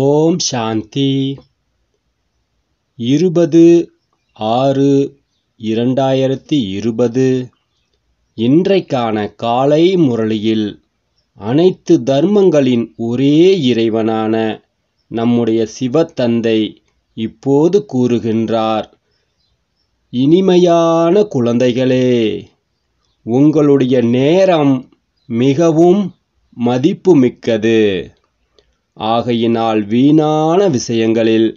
ஓம் சாந்தி இருபது ஆறு இரண்டாயிரத்தி இருபது இன்றைக்கான காலை முரளியில் அனைத்து தர்மங்களின் ஒரே இறைவனான நம்முடைய சிவத்தந்தை இப்போது கூறுகின்றார் இனிமையான குழந்தைகளே உங்களுடைய நேரம் மிகவும் மதிப்புமிக்கது ஆகையினால் வீணான விஷயங்களில்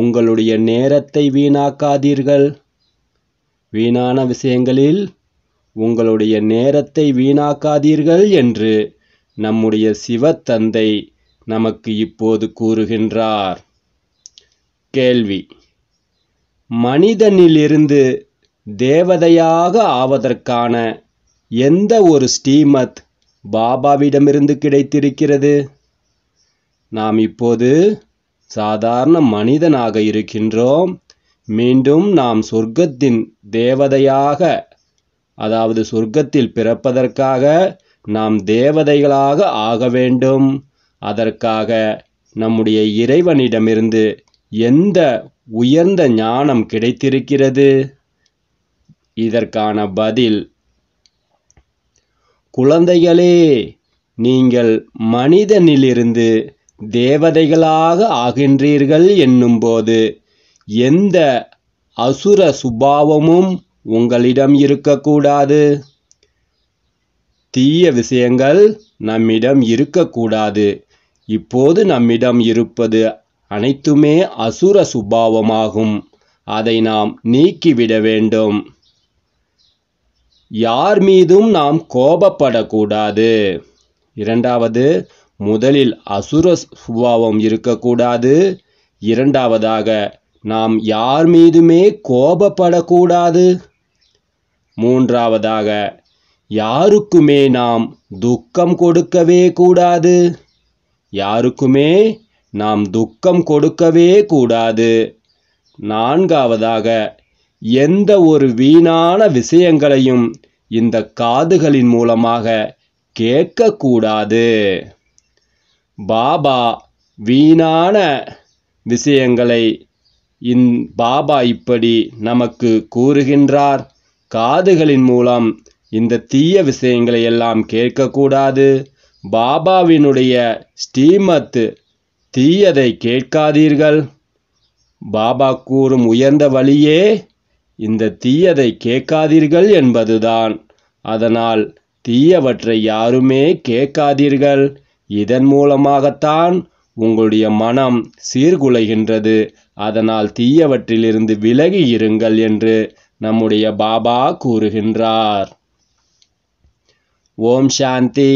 உங்களுடைய நேரத்தை வீணாக்காதீர்கள் வீணான விஷயங்களில் உங்களுடைய நேரத்தை வீணாக்காதீர்கள் என்று நம்முடைய சிவத்தந்தை நமக்கு இப்போது கூறுகின்றார் கேள்வி மனிதனிலிருந்து தேவதையாக ஆவதற்கான எந்த ஒரு ஸ்ரீமத் பாபாவிடமிருந்து கிடைத்திருக்கிறது நாம் இப்போது சாதாரண மனிதனாக இருக்கின்றோம் மீண்டும் நாம் சொர்க்கத்தின் தேவதையாக அதாவது சொர்க்கத்தில் பிறப்பதற்காக நாம் தேவதைகளாக ஆக வேண்டும் அதற்காக நம்முடைய இறைவனிடமிருந்து எந்த உயர்ந்த ஞானம் கிடைத்திருக்கிறது இதற்கான பதில் குழந்தைகளே நீங்கள் மனிதனிலிருந்து தேவதைகளாக ஆகின்றீர்கள் என்னும்போது எந்த அசுர சுபாவமும் உங்களிடம் இருக்கக்கூடாது தீய விஷயங்கள் நம்மிடம் இருக்கக்கூடாது இப்போது நம்மிடம் இருப்பது அனைத்துமே அசுர சுபாவமாகும் அதை நாம் நீக்கிவிட வேண்டும் யார் மீதும் நாம் கோபப்படக்கூடாது இரண்டாவது முதலில் அசுர சுபாவம் இருக்கக்கூடாது இரண்டாவதாக நாம் யார் மீதுமே கோபப்படக்கூடாது மூன்றாவதாக யாருக்குமே நாம் துக்கம் கொடுக்கவே கூடாது யாருக்குமே நாம் துக்கம் கொடுக்கவே கூடாது நான்காவதாக எந்த ஒரு வீணான விஷயங்களையும் இந்த காதுகளின் மூலமாக கேட்கக்கூடாது பாபா வீணான விஷயங்களை இந் பாபா இப்படி நமக்கு கூறுகின்றார் காதுகளின் மூலம் இந்த தீய விஷயங்களை எல்லாம் கேட்கக்கூடாது பாபாவினுடைய ஸ்ரீமத் தீயதை கேட்காதீர்கள் பாபா கூறும் உயர்ந்த வழியே இந்த தீயதை கேட்காதீர்கள் என்பதுதான் அதனால் தீயவற்றை யாருமே கேட்காதீர்கள் இதன் மூலமாகத்தான் உங்களுடைய மனம் சீர்குலைகின்றது அதனால் தீயவற்றிலிருந்து விலகி இருங்கள் என்று நம்முடைய பாபா கூறுகின்றார் ஓம் சாந்தி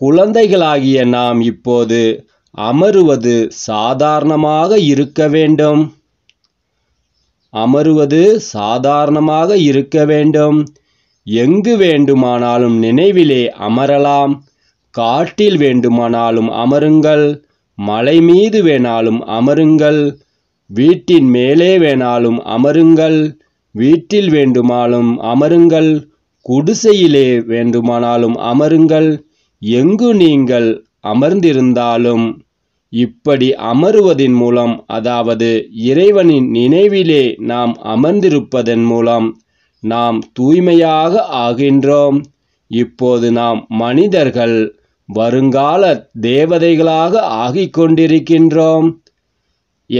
குழந்தைகளாகிய நாம் இப்போது அமருவது சாதாரணமாக இருக்க வேண்டும் அமருவது சாதாரணமாக இருக்க வேண்டும் எங்கு வேண்டுமானாலும் நினைவிலே அமரலாம் காட்டில் வேண்டுமானாலும் அமருங்கள் மலை மீது வேணாலும் அமருங்கள் வீட்டின் மேலே வேணாலும் அமருங்கள் வீட்டில் வேண்டுமானாலும் அமருங்கள் குடிசையிலே வேண்டுமானாலும் அமருங்கள் எங்கு நீங்கள் அமர்ந்திருந்தாலும் இப்படி அமருவதின் மூலம் அதாவது இறைவனின் நினைவிலே நாம் அமர்ந்திருப்பதன் மூலம் நாம் தூய்மையாக ஆகின்றோம் இப்போது நாம் மனிதர்கள் வருங்கால தேவதைகளாக ஆகிக் கொண்டிருக்கின்றோம்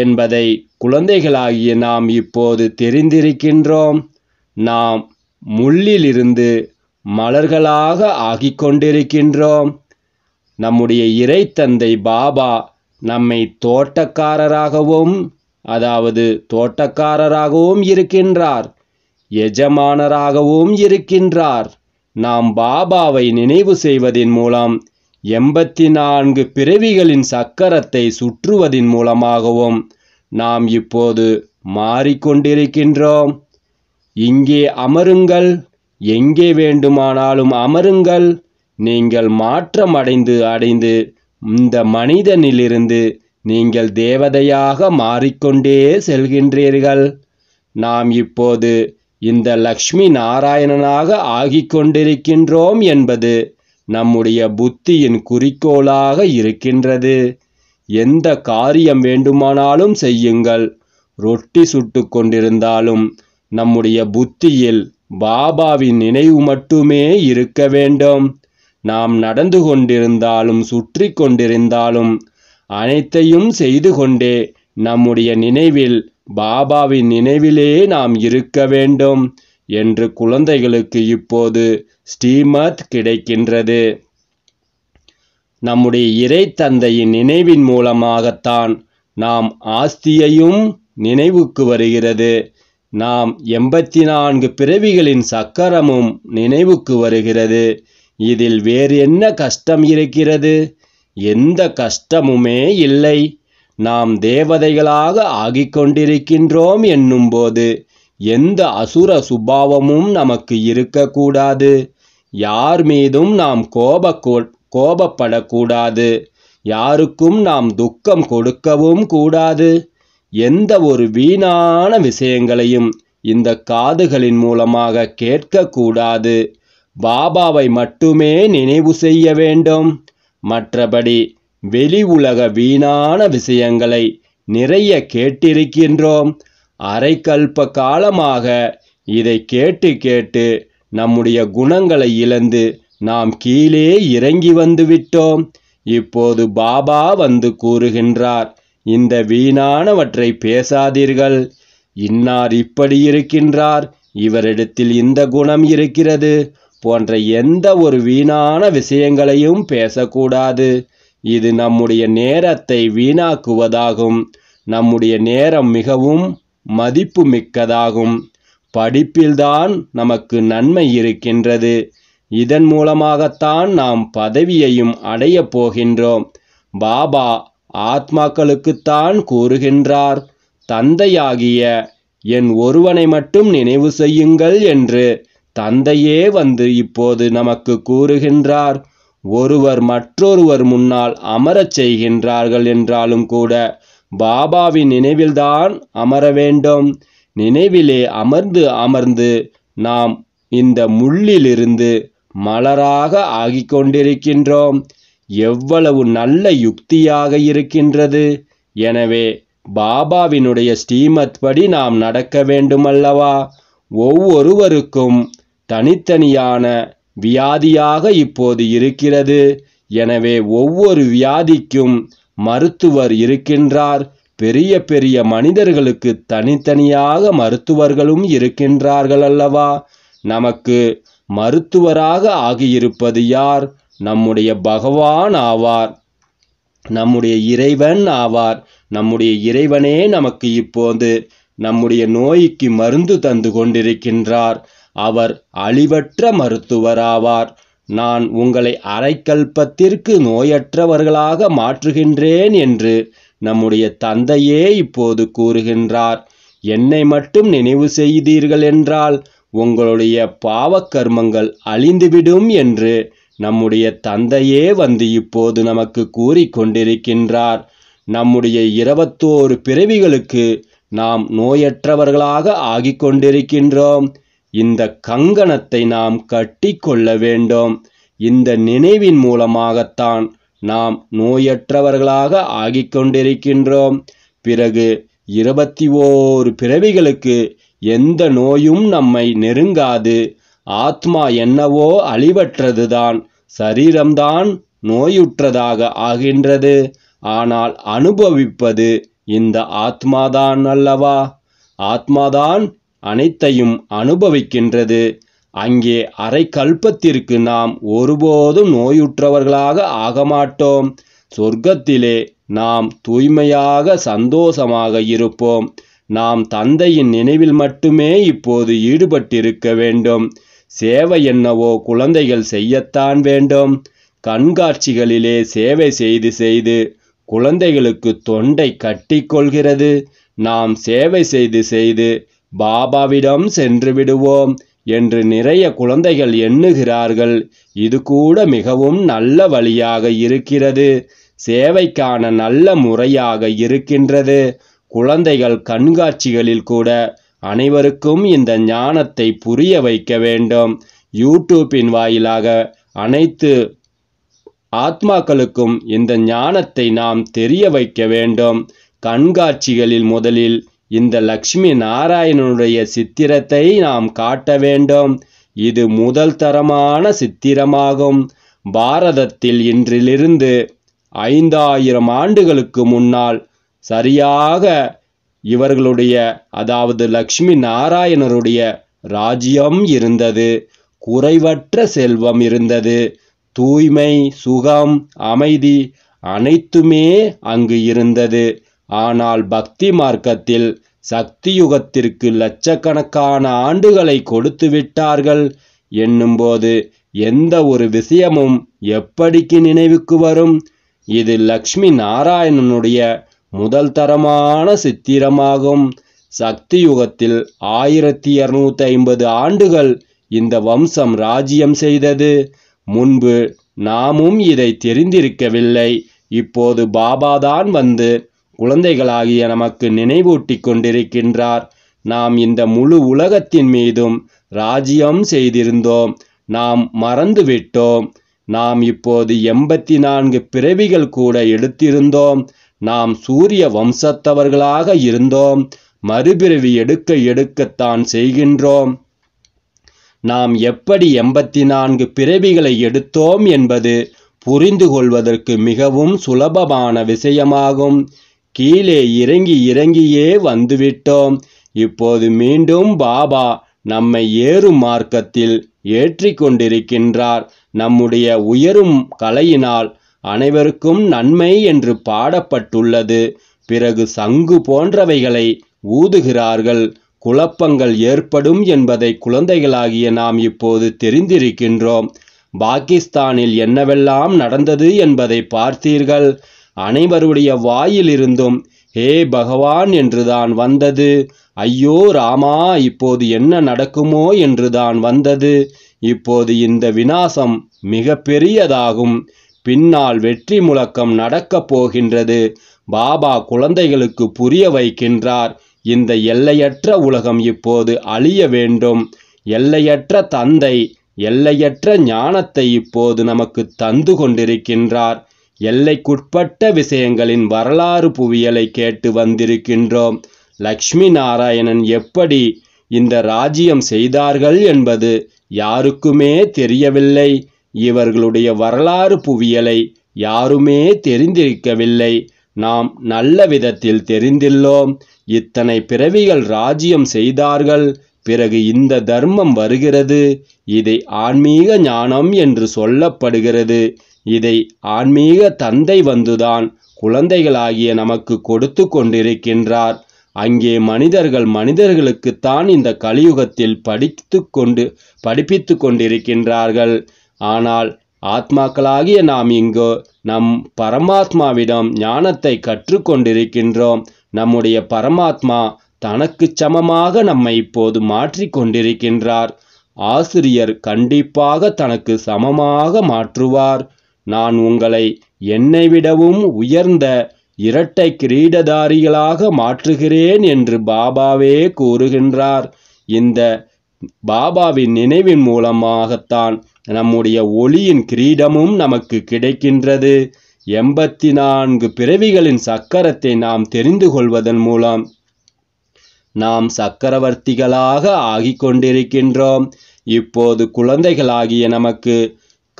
என்பதை குழந்தைகளாகிய நாம் இப்போது தெரிந்திருக்கின்றோம் நாம் முள்ளிலிருந்து மலர்களாக ஆகிக் கொண்டிருக்கின்றோம் நம்முடைய இறைத்தந்தை பாபா நம்மை தோட்டக்காரராகவும் அதாவது தோட்டக்காரராகவும் இருக்கின்றார் எஜமானராகவும் இருக்கின்றார் நாம் பாபாவை நினைவு செய்வதின் மூலம் எண்பத்தி நான்கு பிறவிகளின் சக்கரத்தை சுற்றுவதின் மூலமாகவும் நாம் இப்போது மாறிக்கொண்டிருக்கின்றோம் இங்கே அமருங்கள் எங்கே வேண்டுமானாலும் அமருங்கள் நீங்கள் மாற்றம் அடைந்து அடைந்து இந்த மனிதனிலிருந்து நீங்கள் தேவதையாக மாறிக்கொண்டே செல்கின்றீர்கள் நாம் இப்போது இந்த லக்ஷ்மி நாராயணனாக ஆகிக்கொண்டிருக்கின்றோம் என்பது நம்முடைய புத்தியின் குறிக்கோளாக இருக்கின்றது எந்த காரியம் வேண்டுமானாலும் செய்யுங்கள் ரொட்டி சுட்டு கொண்டிருந்தாலும் நம்முடைய புத்தியில் பாபாவின் நினைவு மட்டுமே இருக்க வேண்டும் நாம் நடந்து கொண்டிருந்தாலும் சுற்றி கொண்டிருந்தாலும் அனைத்தையும் செய்து கொண்டே நம்முடைய நினைவில் பாபாவின் நினைவிலே நாம் இருக்க வேண்டும் என்று குழந்தைகளுக்கு இப்போது ஸ்டீமத் கிடைக்கின்றது நம்முடைய இறை தந்தையின் நினைவின் மூலமாகத்தான் நாம் ஆஸ்தியையும் நினைவுக்கு வருகிறது நாம் எண்பத்தி நான்கு பிறவிகளின் சக்கரமும் நினைவுக்கு வருகிறது இதில் வேறு என்ன கஷ்டம் இருக்கிறது எந்த கஷ்டமுமே இல்லை நாம் தேவதைகளாக ஆகிக்கொண்டிருக்கின்றோம் என்னும்போது எந்த அசுர சுபாவமும் நமக்கு இருக்கக்கூடாது யார் மீதும் நாம் கோப கோபப்படக்கூடாது யாருக்கும் நாம் துக்கம் கொடுக்கவும் கூடாது எந்த ஒரு வீணான விஷயங்களையும் இந்த காதுகளின் மூலமாக கேட்கக்கூடாது பாபாவை மட்டுமே நினைவு செய்ய வேண்டும் மற்றபடி வெளி உலக வீணான விஷயங்களை நிறைய கேட்டிருக்கின்றோம் அரைக்கல்ப காலமாக இதை கேட்டு கேட்டு நம்முடைய குணங்களை இழந்து நாம் கீழே இறங்கி வந்துவிட்டோம் இப்போது பாபா வந்து கூறுகின்றார் இந்த வீணானவற்றை பேசாதீர்கள் இன்னார் இப்படி இருக்கின்றார் இவரிடத்தில் இந்த குணம் இருக்கிறது போன்ற எந்த ஒரு வீணான விஷயங்களையும் பேசக்கூடாது இது நம்முடைய நேரத்தை வீணாக்குவதாகும் நம்முடைய நேரம் மிகவும் மதிப்பு மிக்கதாகும் படிப்பில்தான் நமக்கு நன்மை இருக்கின்றது இதன் மூலமாகத்தான் நாம் பதவியையும் அடையப் போகின்றோம் பாபா ஆத்மாக்களுக்குத்தான் கூறுகின்றார் தந்தையாகிய என் ஒருவனை மட்டும் நினைவு செய்யுங்கள் என்று தந்தையே வந்து இப்போது நமக்கு கூறுகின்றார் ஒருவர் மற்றொருவர் முன்னால் அமரச் செய்கின்றார்கள் என்றாலும் கூட பாபாவின் நினைவில்தான் அமர வேண்டும் நினைவிலே அமர்ந்து அமர்ந்து நாம் இந்த முள்ளிலிருந்து மலராக ஆகிக்கொண்டிருக்கின்றோம் எவ்வளவு நல்ல யுக்தியாக இருக்கின்றது எனவே பாபாவினுடைய ஸ்ரீமத் படி நாம் நடக்க வேண்டுமல்லவா ஒவ்வொருவருக்கும் தனித்தனியான வியாதியாக இப்போது இருக்கிறது எனவே ஒவ்வொரு வியாதிக்கும் மருத்துவர் இருக்கின்றார் பெரிய பெரிய மனிதர்களுக்கு தனித்தனியாக மருத்துவர்களும் இருக்கின்றார்கள் அல்லவா நமக்கு மருத்துவராக ஆகியிருப்பது யார் நம்முடைய பகவான் ஆவார் நம்முடைய இறைவன் ஆவார் நம்முடைய இறைவனே நமக்கு இப்போது நம்முடைய நோய்க்கு மருந்து தந்து கொண்டிருக்கின்றார் அவர் அழிவற்ற மருத்துவராவார் நான் உங்களை அரைக்கல்பத்திற்கு நோயற்றவர்களாக மாற்றுகின்றேன் என்று நம்முடைய தந்தையே இப்போது கூறுகின்றார் என்னை மட்டும் நினைவு செய்தீர்கள் என்றால் உங்களுடைய பாவக்கர்மங்கள் அழிந்துவிடும் என்று நம்முடைய தந்தையே வந்து இப்போது நமக்கு கூறிக்கொண்டிருக்கின்றார் நம்முடைய இருபத்தோரு பிறவிகளுக்கு நாம் நோயற்றவர்களாக ஆகிக்கொண்டிருக்கின்றோம் கொண்டிருக்கின்றோம் இந்த கங்கணத்தை நாம் கட்டிக்கொள்ள வேண்டும் இந்த நினைவின் மூலமாகத்தான் நாம் நோயற்றவர்களாக ஆகிக்கொண்டிருக்கின்றோம் பிறகு இருபத்தி ஓரு பிறவிகளுக்கு எந்த நோயும் நம்மை நெருங்காது ஆத்மா என்னவோ அழிவற்றதுதான் சரீரம்தான் நோயுற்றதாக ஆகின்றது ஆனால் அனுபவிப்பது இந்த ஆத்மாதான் அல்லவா ஆத்மாதான் அனைத்தையும் அனுபவிக்கின்றது அங்கே அரை கல்பத்திற்கு நாம் ஒருபோதும் நோயுற்றவர்களாக ஆகமாட்டோம் சொர்க்கத்திலே நாம் தூய்மையாக சந்தோஷமாக இருப்போம் நாம் தந்தையின் நினைவில் மட்டுமே இப்போது ஈடுபட்டிருக்க வேண்டும் சேவை என்னவோ குழந்தைகள் செய்யத்தான் வேண்டும் கண்காட்சிகளிலே சேவை செய்து செய்து குழந்தைகளுக்கு தொண்டை கட்டிக்கொள்கிறது நாம் சேவை செய்து செய்து பாபாவிடம் சென்று விடுவோம் என்று நிறைய குழந்தைகள் எண்ணுகிறார்கள் இது கூட மிகவும் நல்ல வழியாக இருக்கிறது சேவைக்கான நல்ல முறையாக இருக்கின்றது குழந்தைகள் கண்காட்சிகளில் கூட அனைவருக்கும் இந்த ஞானத்தை புரிய வைக்க வேண்டும் யூடியூப்பின் வாயிலாக அனைத்து ஆத்மாக்களுக்கும் இந்த ஞானத்தை நாம் தெரிய வைக்க வேண்டும் கண்காட்சிகளில் முதலில் இந்த லக்ஷ்மி நாராயணனுடைய சித்திரத்தை நாம் காட்ட வேண்டும் இது முதல் தரமான சித்திரமாகும் பாரதத்தில் இன்றிலிருந்து ஐந்தாயிரம் ஆண்டுகளுக்கு முன்னால் சரியாக இவர்களுடைய அதாவது லக்ஷ்மி நாராயணருடைய ராஜ்யம் இருந்தது குறைவற்ற செல்வம் இருந்தது தூய்மை சுகம் அமைதி அனைத்துமே அங்கு இருந்தது ஆனால் பக்தி மார்க்கத்தில் சக்தி யுகத்திற்கு லட்சக்கணக்கான ஆண்டுகளை கொடுத்து விட்டார்கள் என்னும்போது எந்த ஒரு விஷயமும் எப்படிக்கு நினைவுக்கு வரும் இது லக்ஷ்மி நாராயணனுடைய முதல் தரமான சித்திரமாகும் சக்தி யுகத்தில் ஆயிரத்தி இருநூத்தி ஐம்பது ஆண்டுகள் இந்த வம்சம் ராஜ்யம் செய்தது முன்பு நாமும் இதை தெரிந்திருக்கவில்லை இப்போது பாபாதான் வந்து குழந்தைகளாகிய நமக்கு நினைவூட்டி கொண்டிருக்கின்றார் நாம் இந்த முழு உலகத்தின் மீதும் ராஜ்யம் செய்திருந்தோம் நாம் மறந்துவிட்டோம் நாம் இப்போது எண்பத்தி நான்கு பிறவிகள் கூட எடுத்திருந்தோம் நாம் சூரிய வம்சத்தவர்களாக இருந்தோம் மறுபிறவி எடுக்க எடுக்கத்தான் செய்கின்றோம் நாம் எப்படி எண்பத்தி நான்கு பிறவிகளை எடுத்தோம் என்பது புரிந்து கொள்வதற்கு மிகவும் சுலபமான விஷயமாகும் கீழே இறங்கி இறங்கியே வந்துவிட்டோம் இப்போது மீண்டும் பாபா நம்மை ஏறும் மார்க்கத்தில் ஏற்றி கொண்டிருக்கின்றார் நம்முடைய உயரும் கலையினால் அனைவருக்கும் நன்மை என்று பாடப்பட்டுள்ளது பிறகு சங்கு போன்றவைகளை ஊதுகிறார்கள் குழப்பங்கள் ஏற்படும் என்பதை குழந்தைகளாகிய நாம் இப்போது தெரிந்திருக்கின்றோம் பாகிஸ்தானில் என்னவெல்லாம் நடந்தது என்பதை பார்த்தீர்கள் அனைவருடைய வாயிலிருந்தும் ஹே பகவான் என்றுதான் வந்தது ஐயோ ராமா இப்போது என்ன நடக்குமோ என்றுதான் வந்தது இப்போது இந்த வினாசம் மிக பெரியதாகும் பின்னால் வெற்றி முழக்கம் நடக்கப் போகின்றது பாபா குழந்தைகளுக்கு புரிய வைக்கின்றார் இந்த எல்லையற்ற உலகம் இப்போது அழிய வேண்டும் எல்லையற்ற தந்தை எல்லையற்ற ஞானத்தை இப்போது நமக்கு தந்து கொண்டிருக்கின்றார் எல்லைக்குட்பட்ட விஷயங்களின் வரலாறு புவியலை கேட்டு வந்திருக்கின்றோம் லக்ஷ்மி நாராயணன் எப்படி இந்த ராஜ்யம் செய்தார்கள் என்பது யாருக்குமே தெரியவில்லை இவர்களுடைய வரலாறு புவியலை யாருமே தெரிந்திருக்கவில்லை நாம் நல்ல விதத்தில் தெரிந்துள்ளோம் இத்தனை பிறவிகள் ராஜ்யம் செய்தார்கள் பிறகு இந்த தர்மம் வருகிறது இதை ஆன்மீக ஞானம் என்று சொல்லப்படுகிறது இதை ஆன்மீக தந்தை வந்துதான் குழந்தைகளாகிய நமக்கு கொடுத்து கொண்டிருக்கின்றார் அங்கே மனிதர்கள் மனிதர்களுக்குத்தான் இந்த கலியுகத்தில் படித்து கொண்டு படிப்பித்து கொண்டிருக்கின்றார்கள் ஆனால் ஆத்மாக்களாகிய நாம் இங்கு நம் பரமாத்மாவிடம் ஞானத்தை கற்றுக்கொண்டிருக்கின்றோம் நம்முடைய பரமாத்மா தனக்கு சமமாக நம்மை இப்போது மாற்றி கொண்டிருக்கின்றார் ஆசிரியர் கண்டிப்பாக தனக்கு சமமாக மாற்றுவார் நான் உங்களை என்னை விடவும் உயர்ந்த இரட்டை கிரீடதாரிகளாக மாற்றுகிறேன் என்று பாபாவே கூறுகின்றார் இந்த பாபாவின் நினைவின் மூலமாகத்தான் நம்முடைய ஒளியின் கிரீடமும் நமக்கு கிடைக்கின்றது எண்பத்தி நான்கு பிறவிகளின் சக்கரத்தை நாம் தெரிந்து கொள்வதன் மூலம் நாம் சக்கரவர்த்திகளாக ஆகிக் கொண்டிருக்கின்றோம் இப்போது குழந்தைகளாகிய நமக்கு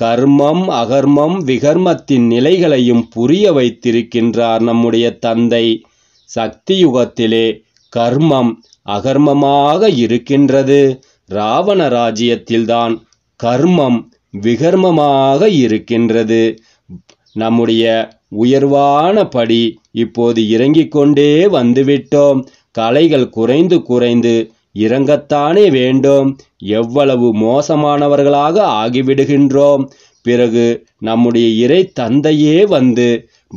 கர்மம் அகர்மம் விகர்மத்தின் நிலைகளையும் புரிய வைத்திருக்கின்றார் நம்முடைய தந்தை சக்தியுகத்திலே கர்மம் அகர்மமாக இருக்கின்றது இராவண ராஜ்யத்தில்தான் கர்மம் விகர்மமாக இருக்கின்றது நம்முடைய உயர்வான படி இப்போது இறங்கிக் கொண்டே வந்துவிட்டோம் கலைகள் குறைந்து குறைந்து இறங்கத்தானே வேண்டும் எவ்வளவு மோசமானவர்களாக ஆகிவிடுகின்றோம் பிறகு நம்முடைய இறை தந்தையே வந்து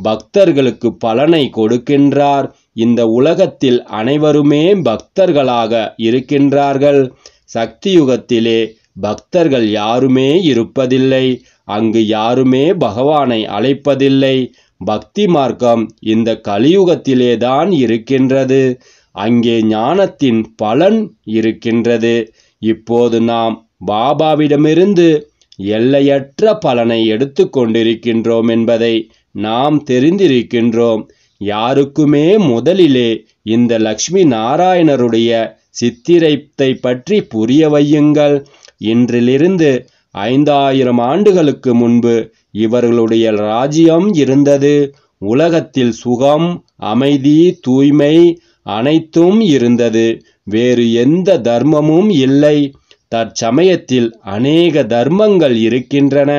பக்தர்களுக்கு பலனை கொடுக்கின்றார் இந்த உலகத்தில் அனைவருமே பக்தர்களாக இருக்கின்றார்கள் சக்தி யுகத்திலே பக்தர்கள் யாருமே இருப்பதில்லை அங்கு யாருமே பகவானை அழைப்பதில்லை பக்தி மார்க்கம் இந்த கலியுகத்திலேதான் இருக்கின்றது அங்கே ஞானத்தின் பலன் இருக்கின்றது இப்போது நாம் பாபாவிடமிருந்து எல்லையற்ற பலனை எடுத்து கொண்டிருக்கின்றோம் என்பதை நாம் தெரிந்திருக்கின்றோம் யாருக்குமே முதலிலே இந்த லக்ஷ்மி நாராயணருடைய சித்திரத்தை பற்றி புரிய வையுங்கள் இன்றிலிருந்து ஐந்தாயிரம் ஆண்டுகளுக்கு முன்பு இவர்களுடைய ராஜ்யம் இருந்தது உலகத்தில் சுகம் அமைதி தூய்மை அனைத்தும் இருந்தது வேறு எந்த தர்மமும் இல்லை தற்சமயத்தில் அநேக தர்மங்கள் இருக்கின்றன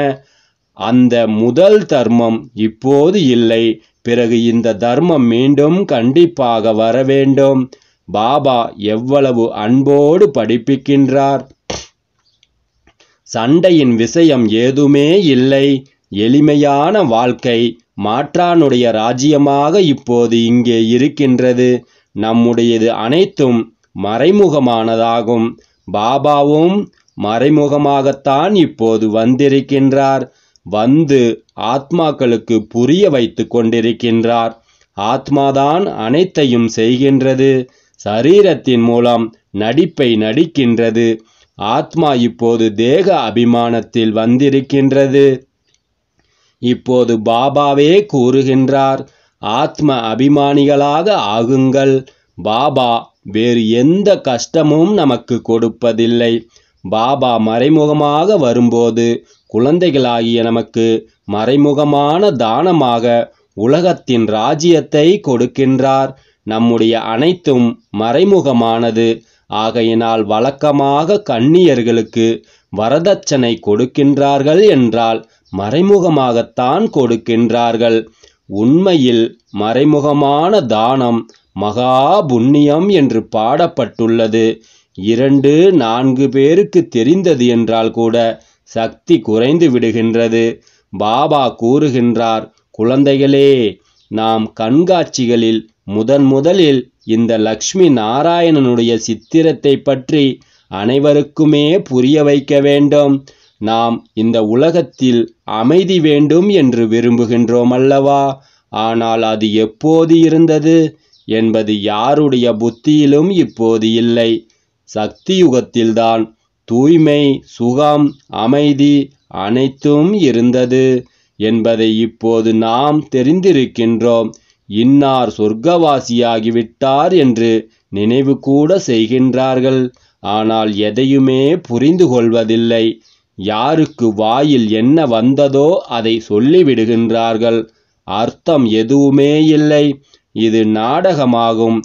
அந்த முதல் தர்மம் இப்போது இல்லை பிறகு இந்த தர்மம் மீண்டும் கண்டிப்பாக வர வேண்டும் பாபா எவ்வளவு அன்போடு படிப்பிக்கின்றார் சண்டையின் விஷயம் ஏதுமே இல்லை எளிமையான வாழ்க்கை மாற்றானுடைய ராஜ்யமாக இப்போது இங்கே இருக்கின்றது நம்முடையது அனைத்தும் மறைமுகமானதாகும் பாபாவும் மறைமுகமாகத்தான் இப்போது வந்திருக்கின்றார் வந்து ஆத்மாக்களுக்கு புரிய வைத்து கொண்டிருக்கின்றார் ஆத்மாதான் அனைத்தையும் செய்கின்றது சரீரத்தின் மூலம் நடிப்பை நடிக்கின்றது ஆத்மா இப்போது தேக அபிமானத்தில் வந்திருக்கின்றது இப்போது பாபாவே கூறுகின்றார் ஆத்ம அபிமானிகளாக ஆகுங்கள் பாபா வேறு எந்த கஷ்டமும் நமக்கு கொடுப்பதில்லை பாபா மறைமுகமாக வரும்போது குழந்தைகளாகிய நமக்கு மறைமுகமான தானமாக உலகத்தின் ராஜ்யத்தை கொடுக்கின்றார் நம்முடைய அனைத்தும் மறைமுகமானது ஆகையினால் வழக்கமாக கண்ணியர்களுக்கு வரதட்சணை கொடுக்கின்றார்கள் என்றால் மறைமுகமாகத்தான் கொடுக்கின்றார்கள் உண்மையில் மறைமுகமான தானம் மகா புண்ணியம் என்று பாடப்பட்டுள்ளது இரண்டு நான்கு பேருக்கு தெரிந்தது என்றால் கூட சக்தி குறைந்து விடுகின்றது பாபா கூறுகின்றார் குழந்தைகளே நாம் கண்காட்சிகளில் முதன் முதலில் இந்த லக்ஷ்மி நாராயணனுடைய சித்திரத்தை பற்றி அனைவருக்குமே புரிய வைக்க வேண்டும் நாம் இந்த உலகத்தில் அமைதி வேண்டும் என்று விரும்புகின்றோம் அல்லவா ஆனால் அது எப்போது இருந்தது என்பது யாருடைய புத்தியிலும் இப்போது இல்லை சக்தி யுகத்தில்தான் தூய்மை சுகம் அமைதி அனைத்தும் இருந்தது என்பதை இப்போது நாம் தெரிந்திருக்கின்றோம் இன்னார் சொர்க்கவாசியாகிவிட்டார் என்று நினைவு கூட செய்கின்றார்கள் ஆனால் எதையுமே புரிந்து கொள்வதில்லை யாருக்கு வாயில் என்ன வந்ததோ அதை சொல்லிவிடுகின்றார்கள் அர்த்தம் எதுவுமே இல்லை இது நாடகமாகும்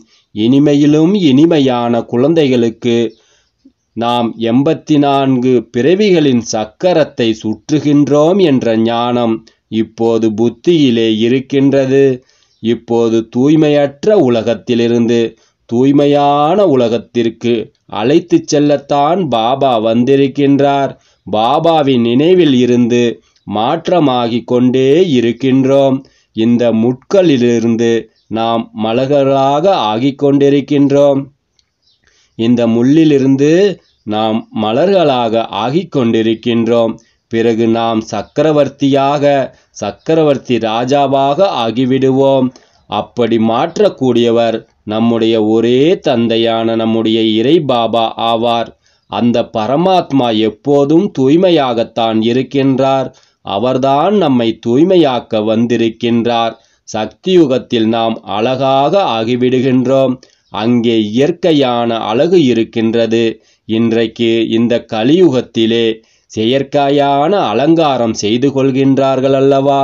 இனிமையிலும் இனிமையான குழந்தைகளுக்கு நாம் எண்பத்தி நான்கு பிறவிகளின் சக்கரத்தை சுற்றுகின்றோம் என்ற ஞானம் இப்போது புத்தியிலே இருக்கின்றது இப்போது தூய்மையற்ற உலகத்திலிருந்து தூய்மையான உலகத்திற்கு அழைத்துச் செல்லத்தான் பாபா வந்திருக்கின்றார் பாபாவின் நினைவில் இருந்து மாற்றமாகிக் கொண்டே இருக்கின்றோம் இந்த முட்களிலிருந்து நாம் மலர்களாக ஆகிக்கொண்டிருக்கின்றோம் இந்த முள்ளிலிருந்து நாம் மலர்களாக கொண்டிருக்கின்றோம் பிறகு நாம் சக்கரவர்த்தியாக சக்கரவர்த்தி ராஜாவாக ஆகிவிடுவோம் அப்படி மாற்றக்கூடியவர் நம்முடைய ஒரே தந்தையான நம்முடைய இறை பாபா ஆவார் அந்த பரமாத்மா எப்போதும் தூய்மையாகத்தான் இருக்கின்றார் அவர்தான் நம்மை தூய்மையாக்க வந்திருக்கின்றார் சக்தி யுகத்தில் நாம் அழகாக ஆகிவிடுகின்றோம் அங்கே இயற்கையான அழகு இருக்கின்றது இன்றைக்கு இந்த கலியுகத்திலே செயற்கையான அலங்காரம் செய்து கொள்கின்றார்கள் அல்லவா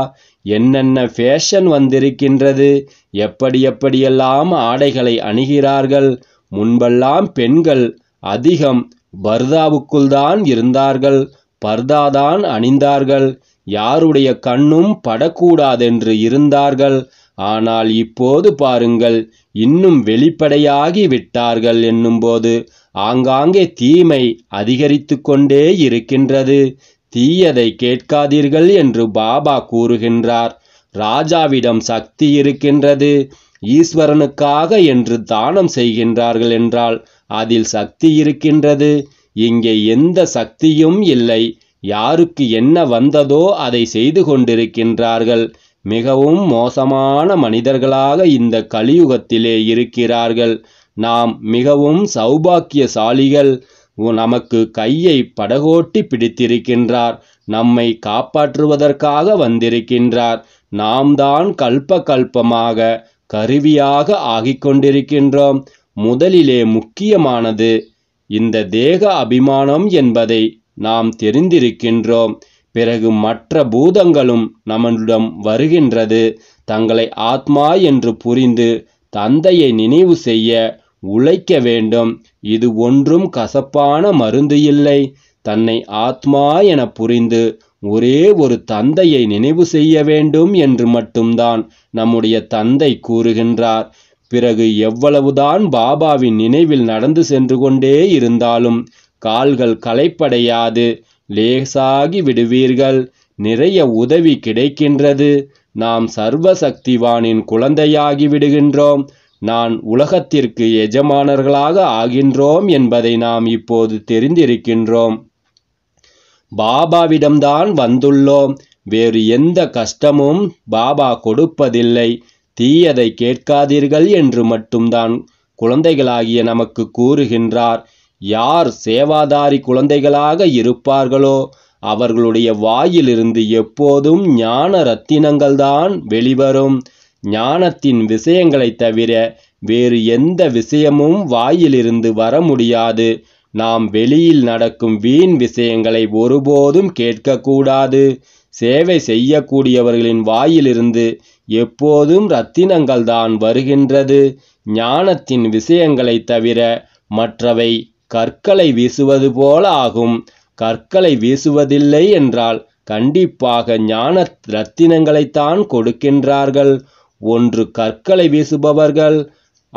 என்னென்ன ஃபேஷன் வந்திருக்கின்றது எப்படி எப்படியெல்லாம் ஆடைகளை அணுகிறார்கள் முன்பெல்லாம் பெண்கள் அதிகம் பர்தாவுக்குள்தான் இருந்தார்கள் பர்தாதான் அணிந்தார்கள் யாருடைய கண்ணும் படக்கூடாதென்று இருந்தார்கள் ஆனால் இப்போது பாருங்கள் இன்னும் வெளிப்படையாகி விட்டார்கள் என்னும்போது ஆங்காங்கே தீமை அதிகரித்து கொண்டே இருக்கின்றது தீயதை கேட்காதீர்கள் என்று பாபா கூறுகின்றார் ராஜாவிடம் சக்தி இருக்கின்றது ஈஸ்வரனுக்காக என்று தானம் செய்கின்றார்கள் என்றால் அதில் சக்தி இருக்கின்றது இங்கே எந்த சக்தியும் இல்லை யாருக்கு என்ன வந்ததோ அதை செய்து கொண்டிருக்கின்றார்கள் மிகவும் மோசமான மனிதர்களாக இந்த கலியுகத்திலே இருக்கிறார்கள் நாம் மிகவும் சௌபாக்கியசாலிகள் நமக்கு கையை படகோட்டி பிடித்திருக்கின்றார் நம்மை காப்பாற்றுவதற்காக வந்திருக்கின்றார் நாம் தான் கல்ப கல்பமாக கருவியாக ஆகிக்கொண்டிருக்கின்றோம் முதலிலே முக்கியமானது இந்த தேக அபிமானம் என்பதை நாம் தெரிந்திருக்கின்றோம் பிறகு மற்ற பூதங்களும் நம்மளிடம் வருகின்றது தங்களை ஆத்மா என்று புரிந்து தந்தையை நினைவு செய்ய உழைக்க வேண்டும் இது ஒன்றும் கசப்பான மருந்து இல்லை தன்னை ஆத்மா என புரிந்து ஒரே ஒரு தந்தையை நினைவு செய்ய வேண்டும் என்று மட்டும்தான் நம்முடைய தந்தை கூறுகின்றார் பிறகு எவ்வளவுதான் பாபாவின் நினைவில் நடந்து சென்று கொண்டே இருந்தாலும் கால்கள் களைப்படையாது லேசாகி விடுவீர்கள் நிறைய உதவி கிடைக்கின்றது நாம் சர்வசக்திவானின் குழந்தையாகி விடுகின்றோம் நான் உலகத்திற்கு எஜமானர்களாக ஆகின்றோம் என்பதை நாம் இப்போது தெரிந்திருக்கின்றோம் பாபாவிடம்தான் வந்துள்ளோம் வேறு எந்த கஷ்டமும் பாபா கொடுப்பதில்லை தீயதை கேட்காதீர்கள் என்று மட்டும்தான் குழந்தைகளாகிய நமக்கு கூறுகின்றார் யார் சேவாதாரி குழந்தைகளாக இருப்பார்களோ அவர்களுடைய வாயிலிருந்து எப்போதும் ஞான ரத்தினங்கள்தான் வெளிவரும் ஞானத்தின் விஷயங்களை தவிர வேறு எந்த விஷயமும் வாயிலிருந்து வர முடியாது நாம் வெளியில் நடக்கும் வீண் விஷயங்களை ஒருபோதும் கேட்கக்கூடாது சேவை செய்யக்கூடியவர்களின் வாயிலிருந்து எப்போதும் ரத்தினங்கள்தான் வருகின்றது ஞானத்தின் விஷயங்களை தவிர மற்றவை கற்களை வீசுவது போல ஆகும் கற்களை வீசுவதில்லை என்றால் கண்டிப்பாக ஞான இரத்தினங்களைத்தான் கொடுக்கின்றார்கள் ஒன்று கற்களை வீசுபவர்கள்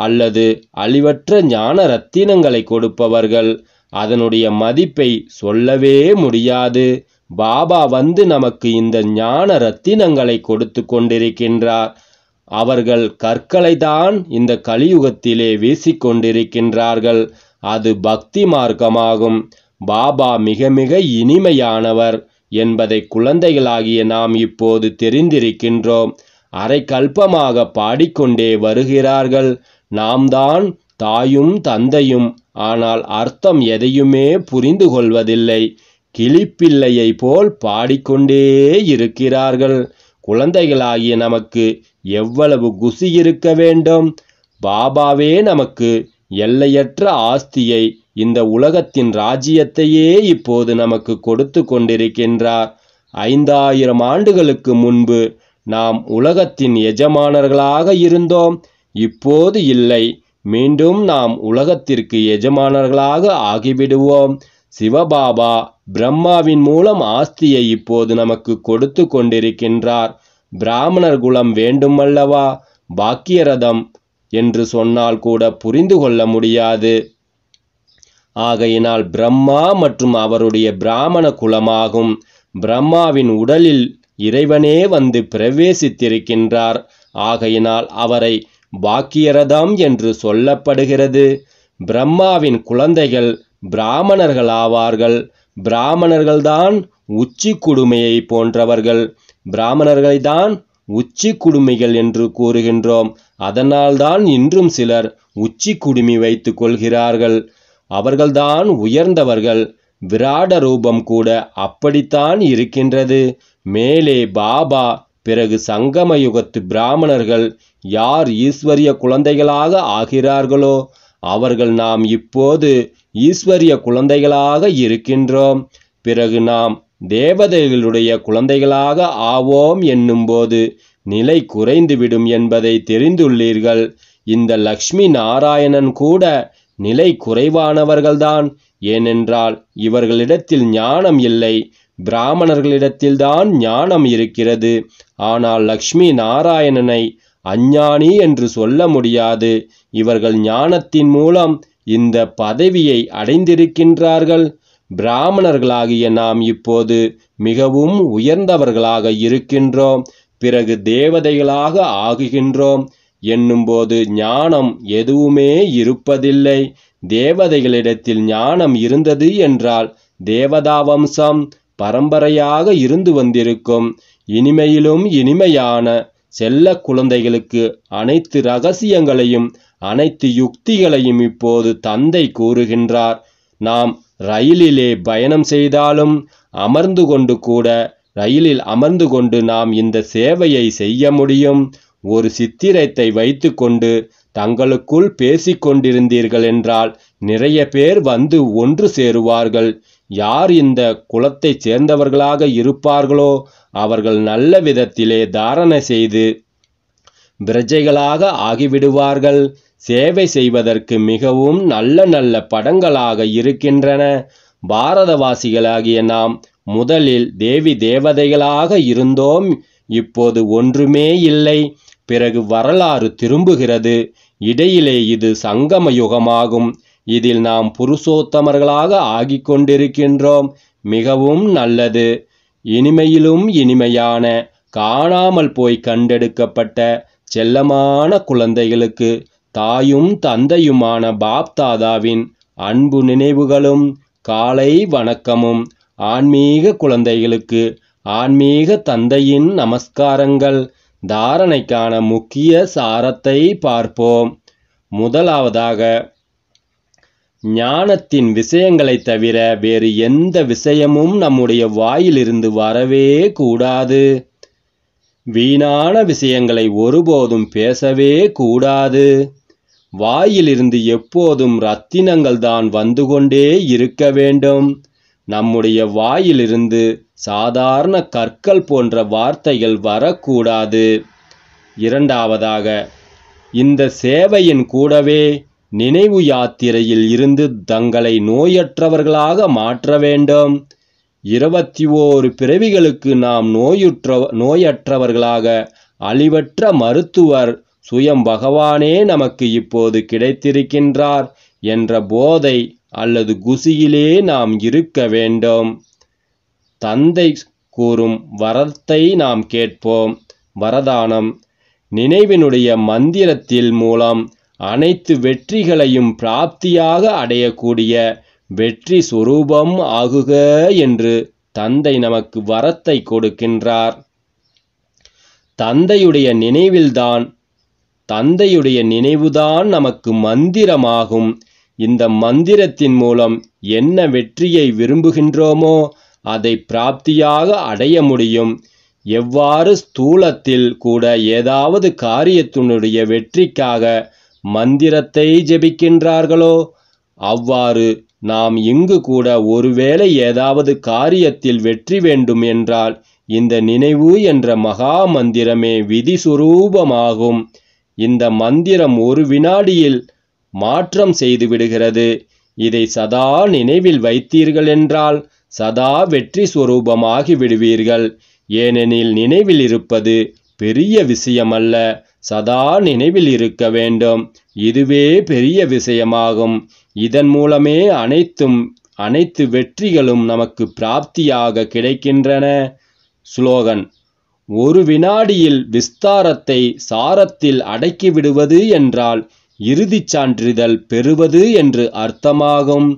அல்லது அழிவற்ற ஞான ரத்தினங்களை கொடுப்பவர்கள் அதனுடைய மதிப்பை சொல்லவே முடியாது பாபா வந்து நமக்கு இந்த ஞான ரத்தினங்களை கொடுத்து கொண்டிருக்கின்றார் அவர்கள் கற்களை தான் இந்த கலியுகத்திலே வீசிக்கொண்டிருக்கின்றார்கள் அது பக்தி மார்க்கமாகும் பாபா மிக மிக இனிமையானவர் என்பதை குழந்தைகளாகிய நாம் இப்போது தெரிந்திருக்கின்றோம் அரை கல்பமாக பாடிக்கொண்டே வருகிறார்கள் நாம் தான் தாயும் தந்தையும் ஆனால் அர்த்தம் எதையுமே புரிந்து கொள்வதில்லை கிளிப்பிள்ளையை போல் பாடிக்கொண்டே இருக்கிறார்கள் குழந்தைகளாகிய நமக்கு எவ்வளவு குசி இருக்க வேண்டும் பாபாவே நமக்கு எல்லையற்ற ஆஸ்தியை இந்த உலகத்தின் ராஜ்யத்தையே இப்போது நமக்கு கொடுத்து கொண்டிருக்கின்றார் ஐந்தாயிரம் ஆண்டுகளுக்கு முன்பு நாம் உலகத்தின் எஜமானர்களாக இருந்தோம் இப்போது இல்லை மீண்டும் நாம் உலகத்திற்கு எஜமானர்களாக ஆகிவிடுவோம் சிவபாபா பிரம்மாவின் மூலம் ஆஸ்தியை இப்போது நமக்கு கொடுத்து கொண்டிருக்கின்றார் பிராமணர் குலம் வேண்டுமல்லவா பாக்கியரதம் என்று சொன்னால் கூட புரிந்து கொள்ள முடியாது ஆகையினால் பிரம்மா மற்றும் அவருடைய பிராமண குலமாகும் பிரம்மாவின் உடலில் இறைவனே வந்து பிரவேசித்திருக்கின்றார் ஆகையினால் அவரை பாக்கியரதம் என்று சொல்லப்படுகிறது பிரம்மாவின் குழந்தைகள் பிராமணர்களாவார்கள் பிராமணர்கள்தான் உச்சி குடுமையை போன்றவர்கள் பிராமணர்களை தான் உச்சி குடுமைகள் என்று கூறுகின்றோம் அதனால்தான் இன்றும் சிலர் உச்சி குடுமி வைத்து கொள்கிறார்கள் அவர்கள்தான் உயர்ந்தவர்கள் விராட ரூபம் கூட அப்படித்தான் இருக்கின்றது மேலே பாபா பிறகு சங்கம யுகத்து பிராமணர்கள் யார் ஈஸ்வரிய குழந்தைகளாக ஆகிறார்களோ அவர்கள் நாம் இப்போது ஈஸ்வரிய குழந்தைகளாக இருக்கின்றோம் பிறகு நாம் தேவதைகளுடைய குழந்தைகளாக ஆவோம் என்னும்போது நிலை குறைந்துவிடும் என்பதை தெரிந்துள்ளீர்கள் இந்த லக்ஷ்மி நாராயணன் கூட நிலை குறைவானவர்கள்தான் ஏனென்றால் இவர்களிடத்தில் ஞானம் இல்லை பிராமணர்களிடத்தில்தான் ஞானம் இருக்கிறது ஆனால் லக்ஷ்மி நாராயணனை அஞ்ஞானி என்று சொல்ல முடியாது இவர்கள் ஞானத்தின் மூலம் இந்த பதவியை அடைந்திருக்கின்றார்கள் பிராமணர்களாகிய நாம் இப்போது மிகவும் உயர்ந்தவர்களாக இருக்கின்றோம் பிறகு தேவதைகளாக ஆகுகின்றோம் என்னும்போது ஞானம் எதுவுமே இருப்பதில்லை தேவதைகளிடத்தில் ஞானம் இருந்தது என்றால் தேவதா வம்சம் பரம்பரையாக இருந்து வந்திருக்கும் இனிமையிலும் இனிமையான செல்ல குழந்தைகளுக்கு அனைத்து ரகசியங்களையும் அனைத்து யுக்திகளையும் இப்போது தந்தை கூறுகின்றார் நாம் ரயிலிலே பயணம் செய்தாலும் அமர்ந்து கொண்டு கூட ரயிலில் அமர்ந்து கொண்டு நாம் இந்த சேவையை செய்ய முடியும் ஒரு சித்திரத்தை வைத்துக்கொண்டு தங்களுக்குள் பேசிக்கொண்டிருந்தீர்கள் என்றால் நிறைய பேர் வந்து ஒன்று சேருவார்கள் யார் இந்த குலத்தைச் சேர்ந்தவர்களாக இருப்பார்களோ அவர்கள் நல்ல விதத்திலே தாரணை செய்து பிரஜைகளாக ஆகிவிடுவார்கள் சேவை செய்வதற்கு மிகவும் நல்ல நல்ல படங்களாக இருக்கின்றன பாரதவாசிகளாகிய நாம் முதலில் தேவி தேவதைகளாக இருந்தோம் இப்போது ஒன்றுமே இல்லை பிறகு வரலாறு திரும்புகிறது இடையிலே இது சங்கம யுகமாகும் இதில் நாம் புருஷோத்தமர்களாக ஆகிக் கொண்டிருக்கின்றோம் மிகவும் நல்லது இனிமையிலும் இனிமையான காணாமல் போய் கண்டெடுக்கப்பட்ட செல்லமான குழந்தைகளுக்கு தாயும் தந்தையுமான பாப்தாதாவின் அன்பு நினைவுகளும் காலை வணக்கமும் ஆன்மீக குழந்தைகளுக்கு ஆன்மீக தந்தையின் நமஸ்காரங்கள் தாரணைக்கான முக்கிய சாரத்தை பார்ப்போம் முதலாவதாக ஞானத்தின் விஷயங்களைத் தவிர வேறு எந்த விஷயமும் நம்முடைய வாயிலிருந்து வரவே கூடாது வீணான விஷயங்களை ஒருபோதும் பேசவே கூடாது வாயிலிருந்து எப்போதும் ரத்தினங்கள் தான் வந்து கொண்டே இருக்க வேண்டும் நம்முடைய வாயிலிருந்து சாதாரண கற்கள் போன்ற வார்த்தைகள் வரக்கூடாது இரண்டாவதாக இந்த சேவையின் கூடவே நினைவு யாத்திரையில் இருந்து தங்களை நோயற்றவர்களாக மாற்ற வேண்டும் இருபத்தி ஓரு பிறவிகளுக்கு நாம் நோயுற்ற நோயற்றவர்களாக அழிவற்ற மருத்துவர் சுயம் பகவானே நமக்கு இப்போது கிடைத்திருக்கின்றார் என்ற போதை அல்லது குசியிலே நாம் இருக்க வேண்டும் தந்தை கூறும் வரத்தை நாம் கேட்போம் வரதானம் நினைவினுடைய மந்திரத்தில் மூலம் அனைத்து வெற்றிகளையும் பிராப்தியாக அடையக்கூடிய வெற்றி சுரூபம் ஆகுக என்று தந்தை நமக்கு வரத்தை கொடுக்கின்றார் தந்தையுடைய நினைவில்தான் தந்தையுடைய நினைவுதான் நமக்கு மந்திரமாகும் இந்த மந்திரத்தின் மூலம் என்ன வெற்றியை விரும்புகின்றோமோ அதை பிராப்தியாக அடைய முடியும் எவ்வாறு ஸ்தூலத்தில் கூட ஏதாவது காரியத்தினுடைய வெற்றிக்காக மந்திரத்தை ஜெபிக்கின்றார்களோ அவ்வாறு நாம் இங்கு கூட ஒருவேளை ஏதாவது காரியத்தில் வெற்றி வேண்டும் என்றால் இந்த நினைவு என்ற மகா மந்திரமே விதி சுரூபமாகும் இந்த மந்திரம் ஒரு வினாடியில் மாற்றம் செய்து விடுகிறது இதை சதா நினைவில் வைத்தீர்கள் என்றால் சதா வெற்றி சுரூபமாகி விடுவீர்கள் ஏனெனில் நினைவில் இருப்பது பெரிய விஷயமல்ல சதா நினைவில் இருக்க வேண்டும் இதுவே பெரிய விஷயமாகும் இதன் மூலமே அனைத்தும் அனைத்து வெற்றிகளும் நமக்கு பிராப்தியாக கிடைக்கின்றன ஸ்லோகன் ஒரு வினாடியில் விஸ்தாரத்தை சாரத்தில் அடக்கிவிடுவது என்றால் இறுதிச் சான்றிதழ் பெறுவது என்று அர்த்தமாகும்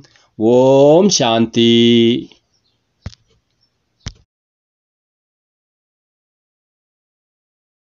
ஓம் சாந்தி